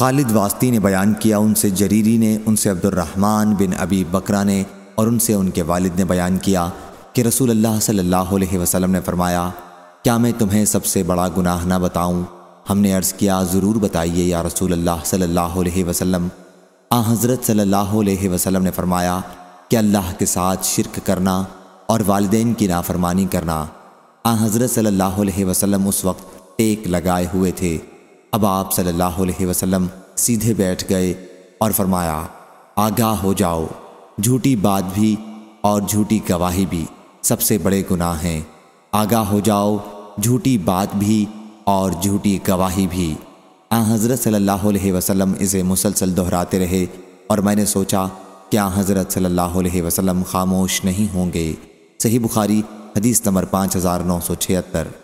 खालिद वास्ती ने बयान किया उनसे जरीरी ने उनसे अब्दुलरहमान बिन अबी बकरा ने और उनसे उनके वालिद ने बयान किया कि रसूल अल्लाह सल्लल्लाहु अलैहि वसल्लम ने फरमाया क्या मैं तुम्हें सबसे बड़ा गुनाह ना बताऊं हमने अर्ज़ किया ज़रूर बताइए या रसूल अल्लाह सल्लल्लाहु अलैहि वसल्लम आ हज़रत सल्लल्लाहु अलैहि वसल्लम ने फरमाया कि अल्लाह के साथ शिरक करना और वालदेन की नाफरमानी करना आ हज़रत सल्लल्लाहु अलैहि वसल्लम उस वक्त टेक लगाए हुए थे अब आप सल्लल्लाहु अलैहि वसल्लम सीधे बैठ गए और फरमाया आगाह हो जाओ झूठी बात भी और झूठी गवाही भी सबसे बड़े गुनाह हैं आगाह हो जाओ झूठी बात भी और झूठी गवाही भी आ हज़रत सल्लल्लाहु अलैहि वसल्लम इसे मुसलसल दोहराते रहे और मैंने सोचा क्या हज़रत सल्लल्लाहु अलैहि वसल्लम खामोश नहीं होंगे सही बुखारी हदीस नंबर पाँच हज़ार नौ सौ छिहत्तर